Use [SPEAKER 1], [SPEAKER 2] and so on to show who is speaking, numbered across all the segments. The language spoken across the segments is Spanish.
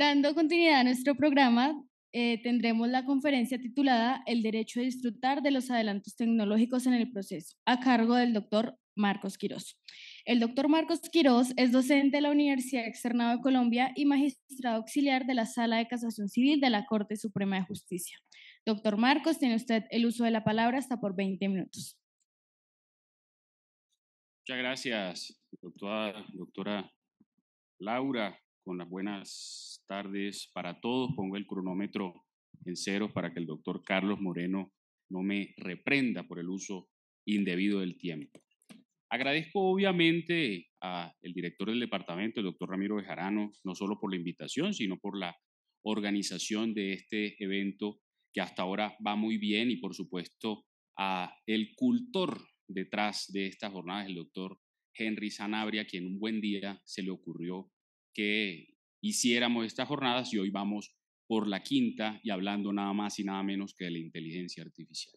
[SPEAKER 1] Dando continuidad a nuestro programa, eh, tendremos la conferencia
[SPEAKER 2] titulada El derecho a disfrutar de los adelantos tecnológicos en el proceso, a cargo del doctor Marcos Quiroz. El doctor Marcos Quiroz es docente de la Universidad Externado de Colombia y magistrado auxiliar de la Sala de Casación Civil de la Corte Suprema de Justicia.
[SPEAKER 1] Doctor Marcos, tiene usted el uso de la palabra hasta por 20 minutos.
[SPEAKER 2] Muchas gracias, doctora Laura buenas tardes para todos. Pongo el cronómetro en cero para que el doctor Carlos Moreno no me reprenda por el uso indebido del tiempo. Agradezco obviamente al director del departamento, el doctor Ramiro Bejarano, no solo por la invitación, sino por la organización de este evento que hasta ahora va muy bien y por supuesto a el cultor detrás de estas jornadas, el doctor Henry Sanabria, quien un buen día se le ocurrió que hiciéramos estas jornadas y hoy vamos por la quinta y hablando nada más y nada menos que de la inteligencia artificial.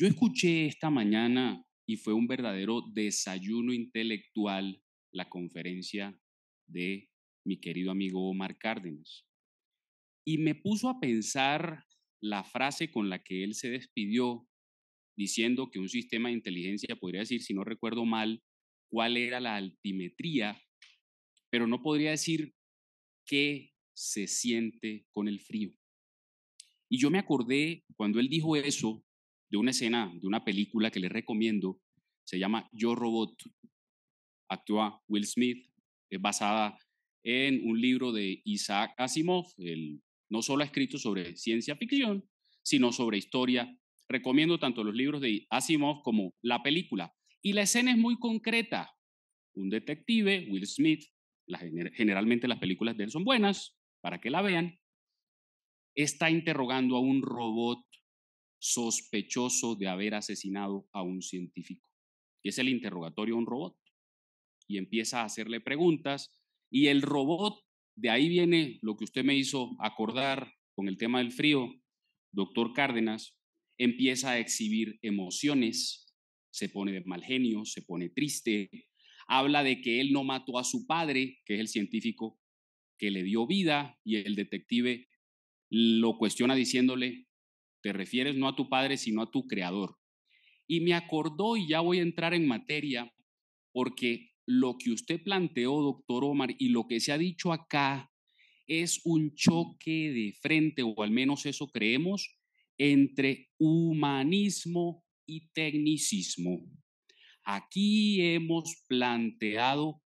[SPEAKER 2] Yo escuché esta mañana y fue un verdadero desayuno intelectual la conferencia de mi querido amigo Omar Cárdenas. Y me puso a pensar la frase con la que él se despidió, diciendo que un sistema de inteligencia podría decir, si no recuerdo mal, cuál era la altimetría pero no podría decir qué se siente con el frío. Y yo me acordé cuando él dijo eso de una escena, de una película que le recomiendo, se llama Yo Robot. Actúa Will Smith, es basada en un libro de Isaac Asimov, no solo ha escrito sobre ciencia ficción, sino sobre historia. Recomiendo tanto los libros de Asimov como la película. Y la escena es muy concreta. Un detective, Will Smith, generalmente las películas de él son buenas, para que la vean, está interrogando a un robot sospechoso de haber asesinado a un científico. Y es el interrogatorio a un robot. Y empieza a hacerle preguntas y el robot, de ahí viene lo que usted me hizo acordar con el tema del frío, doctor Cárdenas, empieza a exhibir emociones, se pone de mal genio, se pone triste, habla de que él no mató a su padre, que es el científico que le dio vida, y el detective lo cuestiona diciéndole, te refieres no a tu padre, sino a tu creador. Y me acordó, y ya voy a entrar en materia, porque lo que usted planteó, doctor Omar, y lo que se ha dicho acá es un choque de frente, o al menos eso creemos, entre humanismo y tecnicismo. Aquí hemos planteado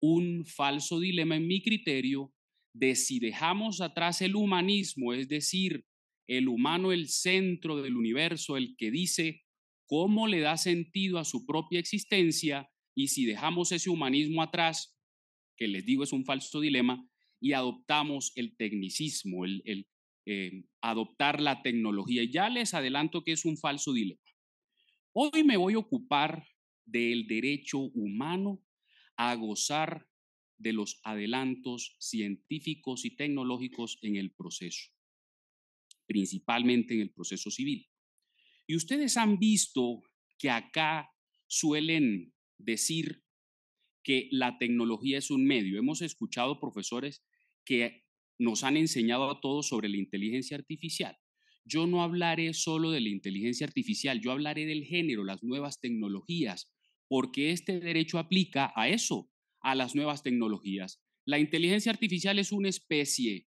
[SPEAKER 2] un falso dilema en mi criterio de si dejamos atrás el humanismo, es decir, el humano el centro del universo, el que dice cómo le da sentido a su propia existencia, y si dejamos ese humanismo atrás, que les digo es un falso dilema, y adoptamos el tecnicismo, el, eh, adoptar la tecnología. Ya les adelanto que es un falso dilema. Hoy me voy a ocupar del derecho humano a gozar de los adelantos científicos y tecnológicos en el proceso, principalmente en el proceso civil. Y ustedes han visto que acá suelen decir que la tecnología es un medio. Hemos escuchado profesores que nos han enseñado a todos sobre la inteligencia artificial yo no hablaré solo de la inteligencia artificial, yo hablaré del género, las nuevas tecnologías, porque este derecho aplica a eso, a las nuevas tecnologías. La inteligencia artificial es una especie,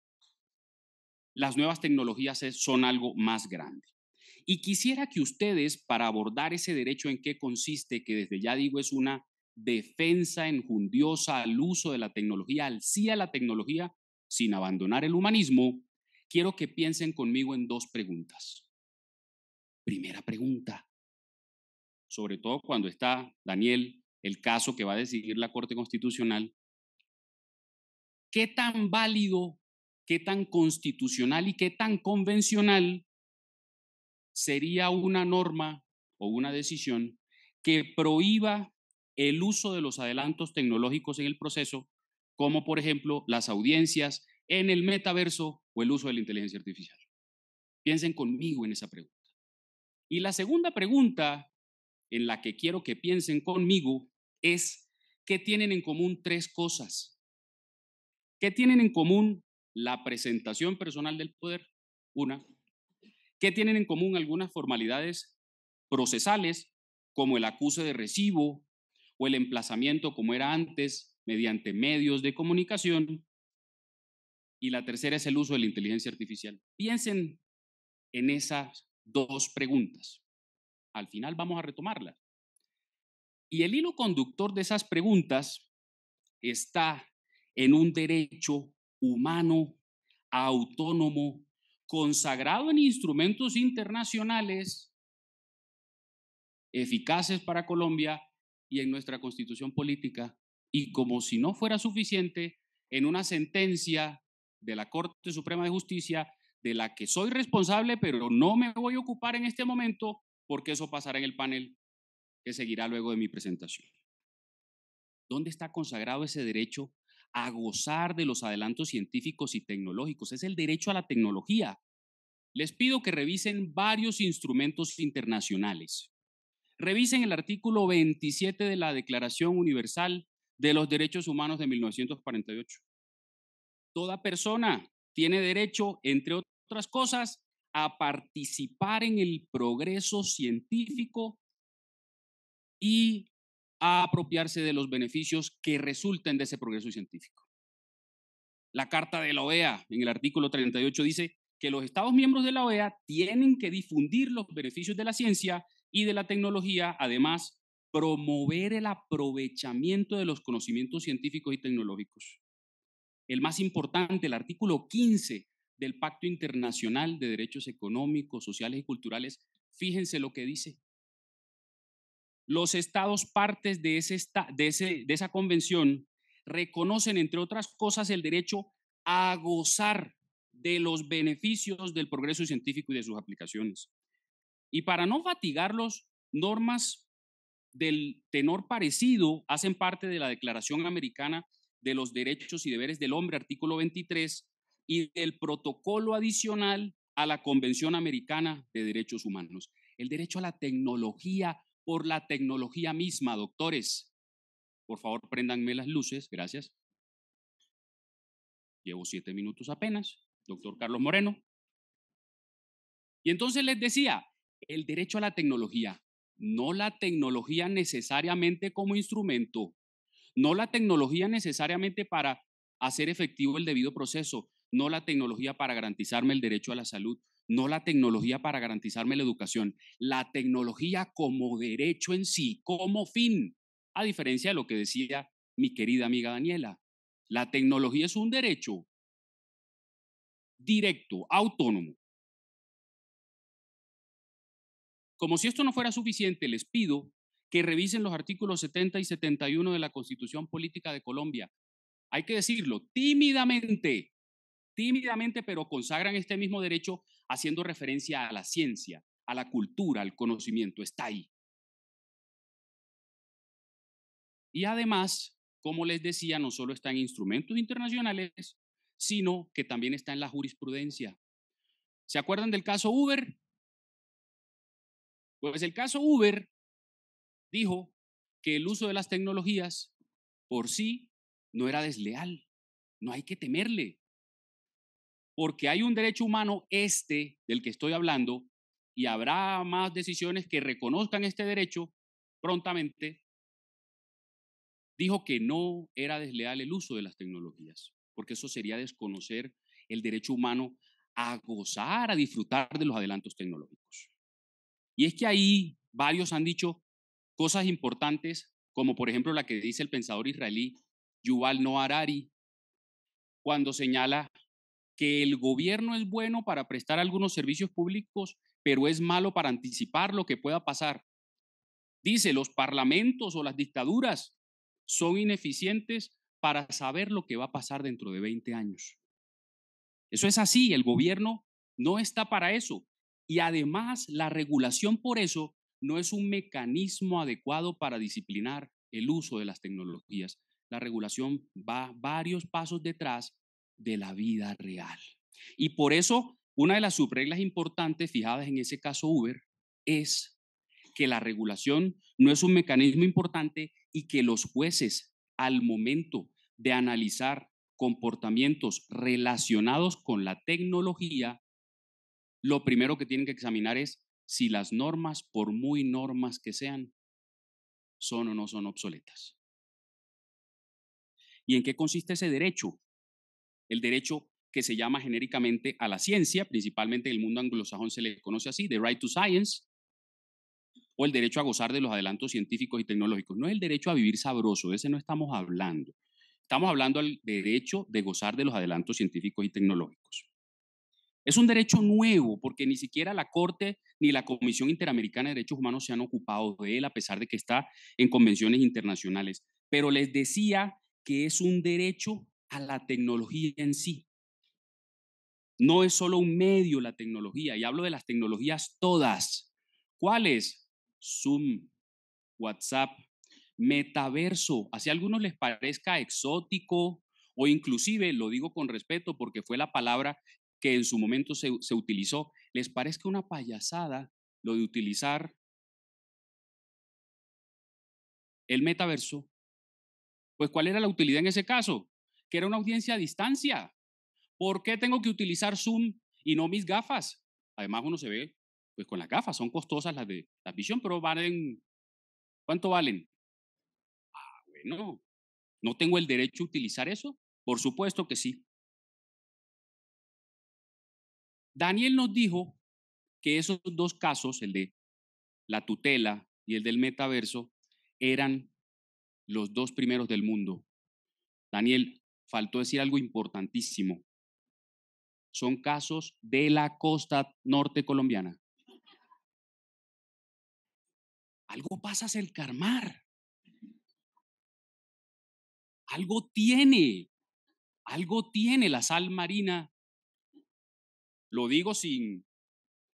[SPEAKER 2] las nuevas tecnologías son algo más grande. Y quisiera que ustedes, para abordar ese derecho en qué consiste, que desde ya digo es una defensa enjundiosa al uso de la tecnología, al sí a la tecnología, sin abandonar el humanismo, quiero que piensen conmigo en dos preguntas. Primera pregunta, sobre todo cuando está Daniel, el caso que va a decidir la Corte Constitucional, ¿qué tan válido, qué tan constitucional y qué tan convencional sería una norma o una decisión que prohíba el uso de los adelantos tecnológicos en el proceso, como por ejemplo las audiencias, en el metaverso o el uso de la inteligencia artificial? Piensen conmigo en esa pregunta. Y la segunda pregunta en la que quiero que piensen conmigo es, ¿qué tienen en común tres cosas? ¿Qué tienen en común la presentación personal del poder? Una. ¿Qué tienen en común algunas formalidades procesales, como el acuse de recibo o el emplazamiento como era antes mediante medios de comunicación? y la tercera es el uso de la inteligencia artificial. Piensen en esas dos preguntas. Al final vamos a retomarlas. Y el hilo conductor de esas preguntas está en un derecho humano, autónomo, consagrado en instrumentos internacionales eficaces para Colombia y en nuestra constitución política, y como si no fuera suficiente, en una sentencia de la Corte Suprema de Justicia, de la que soy responsable, pero no me voy a ocupar en este momento porque eso pasará en el panel que seguirá luego de mi presentación. ¿Dónde está consagrado ese derecho a gozar de los adelantos científicos y tecnológicos? Es el derecho a la tecnología. Les pido que revisen varios instrumentos internacionales. Revisen el artículo 27 de la Declaración Universal de los Derechos Humanos de 1948. Toda persona tiene derecho, entre otras cosas, a participar en el progreso científico y a apropiarse de los beneficios que resulten de ese progreso científico. La Carta de la OEA, en el artículo 38, dice que los Estados miembros de la OEA tienen que difundir los beneficios de la ciencia y de la tecnología, además, promover el aprovechamiento de los conocimientos científicos y tecnológicos el más importante, el artículo 15 del Pacto Internacional de Derechos Económicos, Sociales y Culturales, fíjense lo que dice. Los estados partes de, esa convención reconocen, entre otras cosas, el derecho a gozar de los beneficios del progreso científico y de sus aplicaciones. Y para no fatigarlos, normas del tenor parecido hacen parte de la Declaración Americana de los Derechos y Deberes del Hombre, artículo 23, y del protocolo adicional a la Convención Americana de Derechos Humanos. El derecho a la tecnología por la tecnología misma, doctores. Por favor, préndanme las luces, gracias. Llevo siete minutos apenas, doctor Carlos Moreno. Y entonces les decía, el derecho a la tecnología, no la tecnología necesariamente como instrumento, no la tecnología necesariamente para hacer efectivo el debido proceso, no la tecnología para garantizarme el derecho a la salud, no la tecnología para garantizarme la educación, la tecnología como derecho en sí, como fin, a diferencia de lo que decía mi querida amiga Daniela. La tecnología es un derecho directo, autónomo. Como si esto no fuera suficiente, les pido que revisen los artículos 70 y 71 de la Constitución Política de Colombia. Hay que decirlo, tímidamente, tímidamente, pero consagran este mismo derecho haciendo referencia a la ciencia, a la cultura, al conocimiento. Está ahí. Y además, como les decía, no solo está en instrumentos internacionales, sino que también está en la jurisprudencia. ¿Se acuerdan del caso Uber? Pues el caso Uber dijo que el uso de las tecnologías por sí no era desleal. No hay que temerle. Porque hay un derecho humano este del que estoy hablando y habrá más decisiones que reconozcan este derecho prontamente. Dijo que no era desleal el uso de las tecnologías, porque eso sería desconocer el derecho humano a gozar, a disfrutar de los adelantos tecnológicos. Y es que ahí varios han dicho, cosas importantes, como por ejemplo la que dice el pensador israelí Yuval Noah Harari, cuando señala que el gobierno es bueno para prestar algunos servicios públicos, pero es malo para anticipar lo que pueda pasar. Dice, los parlamentos o las dictaduras son ineficientes para saber lo que va a pasar dentro de 20 años. Eso es así, el gobierno no está para eso. Y además la regulación por eso no es un mecanismo adecuado para disciplinar el uso de las tecnologías. La regulación va varios pasos detrás de la vida real. Y por eso, una de las subreglas importantes fijadas en ese caso Uber es que la regulación no es un mecanismo importante y que los jueces, al momento de analizar comportamientos relacionados con la tecnología, lo primero que tienen que examinar es si las normas, por muy normas que sean, son o no son obsoletas. ¿Y en qué consiste ese derecho? El derecho que se llama genéricamente a la ciencia, principalmente en el mundo anglosajón se le conoce así, the right to science, o el derecho a gozar de los adelantos científicos y tecnológicos. No es el derecho a vivir sabroso, de ese no estamos hablando. Estamos hablando del derecho de gozar de los adelantos científicos y tecnológicos. Es un derecho nuevo porque ni siquiera la Corte ni la Comisión Interamericana de Derechos Humanos se han ocupado de él, a pesar de que está en convenciones internacionales. Pero les decía que es un derecho a la tecnología en sí. No es solo un medio la tecnología, y hablo de las tecnologías todas. ¿Cuáles? Zoom, WhatsApp, metaverso. Así a algunos les parezca exótico o inclusive, lo digo con respeto porque fue la palabra que en su momento se, utilizó. ¿Les parezca una payasada lo de utilizar el metaverso? Pues ¿cuál era la utilidad en ese caso? Que era una audiencia a distancia. ¿Por qué tengo que utilizar Zoom y no mis gafas? Además uno se ve pues con las gafas, son costosas las de la visión, pero valen ¿cuánto valen? Ah, bueno, ¿no tengo el derecho a utilizar eso? Por
[SPEAKER 1] supuesto que sí. Daniel nos dijo
[SPEAKER 2] que esos dos casos, el de la tutela y el del metaverso, eran los dos primeros del mundo. Daniel, faltó decir algo importantísimo. Son casos de la costa norte colombiana.
[SPEAKER 1] Algo pasa el carmar. Algo tiene,
[SPEAKER 2] algo tiene la sal marina lo digo sin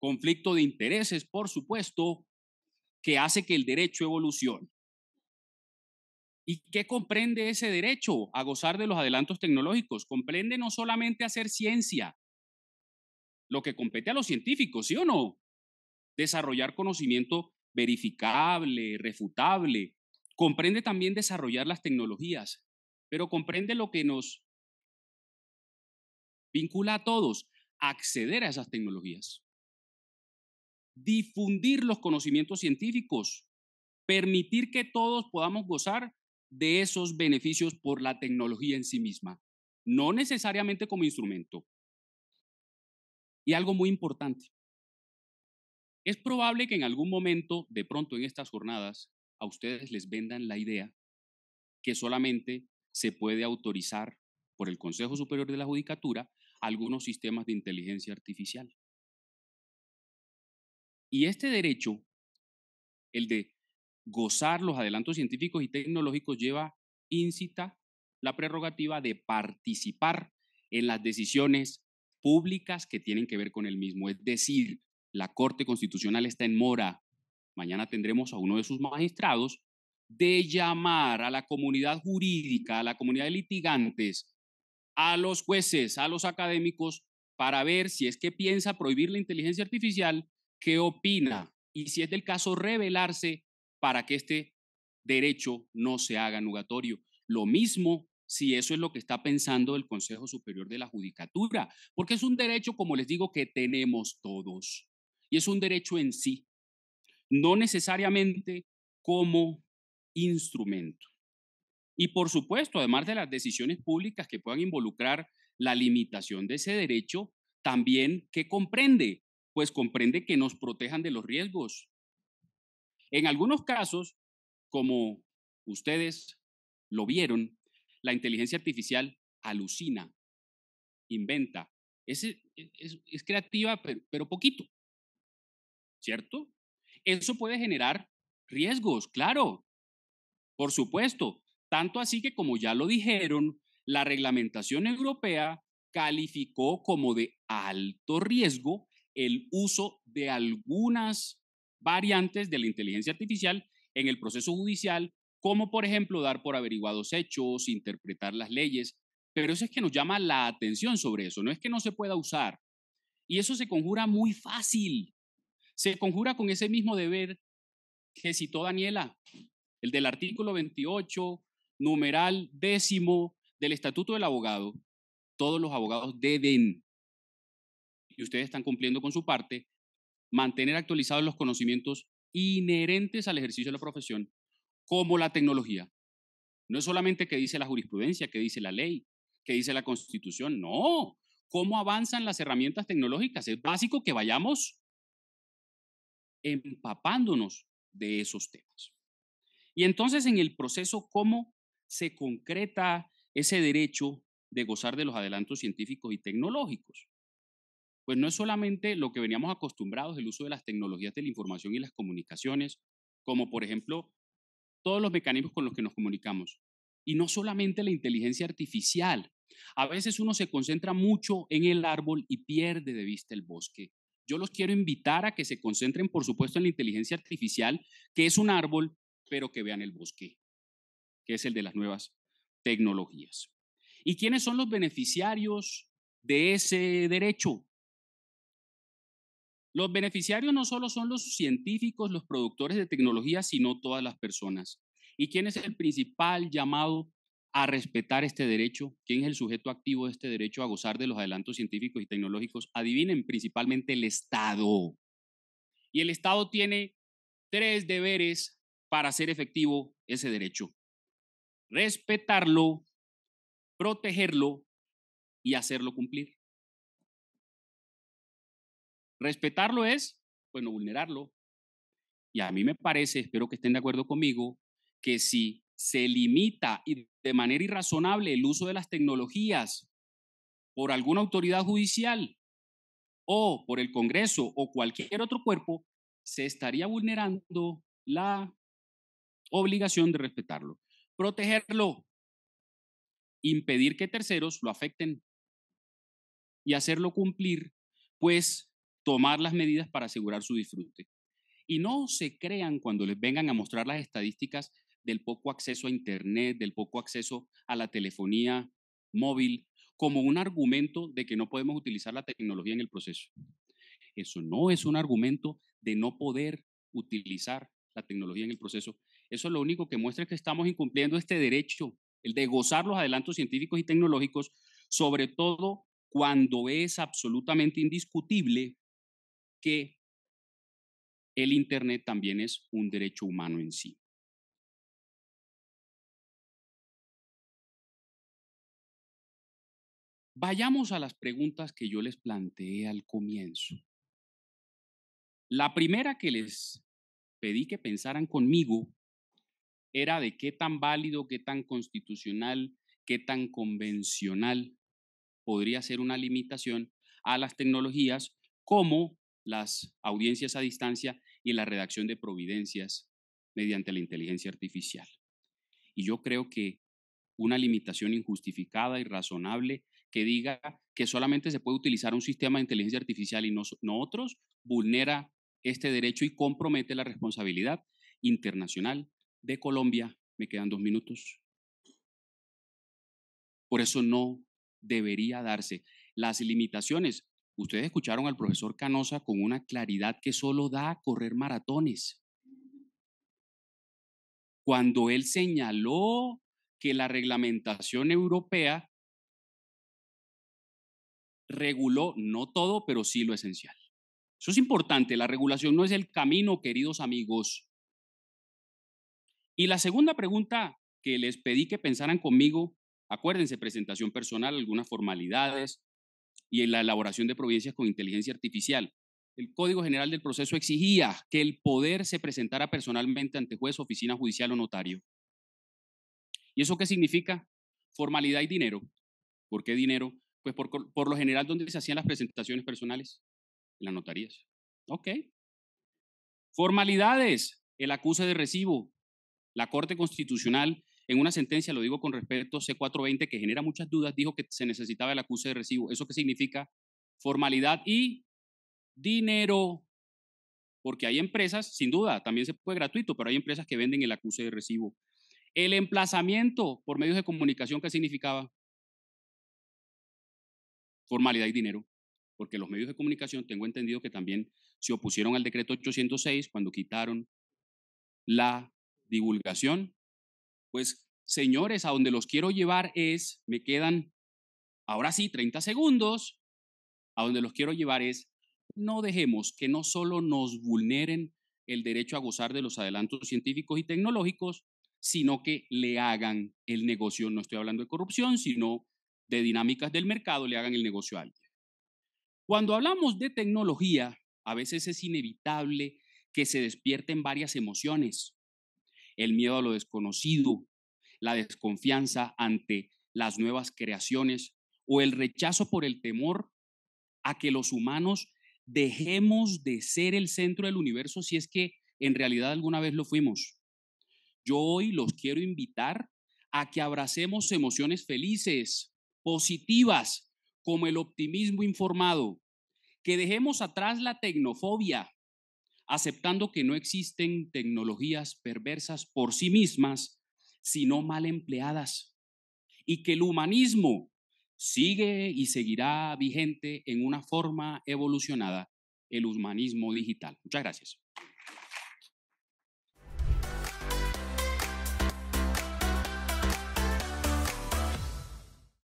[SPEAKER 2] conflicto de intereses, por supuesto, que hace que el derecho evolucione. ¿Y qué comprende ese derecho a gozar de los adelantos tecnológicos? Comprende no solamente hacer ciencia, lo que compete a los científicos, ¿sí o no? Desarrollar conocimiento verificable, refutable. Comprende también desarrollar las tecnologías, pero comprende lo que nos vincula a todos, acceder a esas tecnologías, difundir los conocimientos científicos, permitir que todos podamos gozar de esos beneficios por la tecnología en sí misma, no necesariamente como instrumento. Y algo muy importante, es probable que en algún momento, de pronto en estas jornadas, a ustedes les vendan la idea que solamente se puede autorizar por el Consejo Superior de la Judicatura algunos sistemas de inteligencia artificial. Y este derecho, el de gozar los adelantos científicos y tecnológicos, lleva incita la prerrogativa de participar en las decisiones públicas que tienen que ver con el mismo. Es decir, la Corte Constitucional está en mora. Mañana tendremos a uno de sus magistrados de llamar a la comunidad jurídica, a la comunidad de litigantes, a los jueces, a los académicos, para ver si es que piensa prohibir la inteligencia artificial, qué opina y si es del caso revelarse para que este derecho no se haga nugatorio. Lo mismo si eso es lo que está pensando el Consejo Superior de la Judicatura, porque es un derecho, como les digo, que tenemos todos y es un derecho en sí, no necesariamente como instrumento. Y por supuesto, además de las decisiones públicas que puedan involucrar la limitación de ese derecho, también, ¿qué comprende? Pues comprende que nos protejan de los riesgos. En algunos casos, como ustedes lo vieron, la inteligencia artificial alucina, inventa, es, e, es, creativa, pero, pero poquito, ¿cierto? Eso puede generar riesgos, claro, por supuesto, tanto así que, como ya lo dijeron, la reglamentación europea calificó como de alto riesgo el uso de algunas variantes de la inteligencia artificial en el proceso judicial, como por ejemplo dar por averiguados hechos, interpretar las leyes, pero eso es que nos llama la atención sobre eso, no es que no se pueda usar. Y eso se conjura muy fácil, se conjura con ese mismo deber que citó Daniela, el del artículo 28 numeral décimo del Estatuto del Abogado, todos los abogados deben, y ustedes están cumpliendo con su parte, mantener actualizados los conocimientos inherentes al ejercicio de la profesión, como la tecnología. No es solamente que dice la jurisprudencia, que dice la ley, que dice la constitución, no. ¿Cómo avanzan las herramientas tecnológicas? Es básico que vayamos empapándonos de esos temas. Y entonces en el proceso, ¿cómo se concreta ese derecho de gozar de los adelantos científicos y tecnológicos. Pues no es solamente lo que veníamos acostumbrados, el uso de las tecnologías de la información y las comunicaciones, como por ejemplo todos los mecanismos con los que nos comunicamos, y no solamente la inteligencia artificial. A veces uno se concentra mucho en el árbol y pierde de vista el bosque. Yo los quiero invitar a que se concentren, por supuesto, en la inteligencia artificial, que es un árbol, pero que vean el bosque que es el de las nuevas tecnologías. ¿Y quiénes son los beneficiarios de ese derecho? Los beneficiarios no solo son los científicos, los productores de tecnología, sino todas las personas. ¿Y quién es el principal llamado a respetar este derecho? ¿Quién es el sujeto activo de este derecho a gozar de los adelantos científicos y tecnológicos? Adivinen, principalmente el Estado. Y el Estado tiene tres deberes para hacer efectivo ese derecho respetarlo, protegerlo
[SPEAKER 1] y hacerlo cumplir. Respetarlo
[SPEAKER 2] es, bueno, vulnerarlo. Y a mí me parece, espero que estén de acuerdo conmigo, que si se limita de manera irrazonable el uso de las tecnologías por alguna autoridad judicial o por el Congreso o cualquier otro cuerpo, se estaría vulnerando la obligación de respetarlo protegerlo, impedir que terceros lo afecten y hacerlo cumplir, pues tomar las medidas para asegurar su disfrute. Y no se crean cuando les vengan a mostrar las estadísticas del poco acceso a Internet, del poco acceso a la telefonía móvil, como un argumento de que no podemos utilizar la tecnología en el proceso. Eso no es un argumento de no poder utilizar la tecnología en el proceso, eso es lo único que muestra que estamos incumpliendo este derecho, el de gozar los adelantos científicos y tecnológicos, sobre todo cuando es absolutamente indiscutible que el Internet también es un derecho humano en sí. Vayamos a las preguntas que yo les planteé al comienzo. La primera que les pedí que pensaran conmigo era de qué tan válido, qué tan constitucional, qué tan convencional podría ser una limitación a las tecnologías como las audiencias a distancia y la redacción de providencias mediante la inteligencia artificial. Y yo creo que una limitación injustificada y razonable que diga que solamente se puede utilizar un sistema de inteligencia artificial y no, otros vulnera este derecho y compromete la responsabilidad internacional de Colombia, me quedan dos minutos. Por eso no debería darse. Las limitaciones, ustedes escucharon al profesor Canosa con una claridad que solo da a correr maratones. Cuando él señaló que la reglamentación europea reguló, no todo, pero sí lo esencial. Eso es importante, la regulación no es el camino, queridos amigos, y la segunda pregunta que les pedí que pensaran conmigo, acuérdense, presentación personal, algunas formalidades y en la elaboración de providencias con inteligencia artificial. El Código General del Proceso exigía que el poder se presentara personalmente ante juez, oficina judicial o notario. ¿Y eso qué significa? Formalidad y dinero. ¿Por qué dinero? Pues por, por lo general, ¿dónde se hacían las presentaciones personales? En las notarías. Ok. Formalidades. El acuse de recibo, la Corte Constitucional, en una sentencia, lo digo con respeto, C420, que genera muchas dudas, dijo que se necesitaba el acuse de recibo. ¿Eso qué significa? Formalidad y dinero. Porque hay empresas, sin duda, también se puede gratuito, pero hay empresas que venden el acuse de recibo. El emplazamiento por medios de comunicación, ¿qué significaba? Formalidad y dinero porque los medios de comunicación tengo entendido que también se opusieron al decreto 806 cuando quitaron la divulgación. Pues, señores, a donde los quiero llevar es, me quedan, ahora sí, 30 segundos, a donde los quiero llevar es, no dejemos que no solo nos vulneren el derecho a gozar de los adelantos científicos y tecnológicos, sino que le hagan el negocio, no estoy hablando de corrupción, sino de dinámicas del mercado, le hagan el negocio a alguien. Cuando hablamos de tecnología, a veces es inevitable que se despierten varias emociones el miedo a lo desconocido, la desconfianza ante las nuevas creaciones o el rechazo por el temor a que los humanos dejemos de ser el centro del universo si es que en realidad alguna vez lo fuimos. Yo hoy los quiero invitar a que abracemos emociones felices, positivas, como el optimismo informado, que dejemos atrás la tecnofobia, aceptando que no existen tecnologías perversas por sí mismas, sino mal empleadas, y que el humanismo sigue y seguirá vigente en una forma evolucionada, el humanismo digital. Muchas gracias.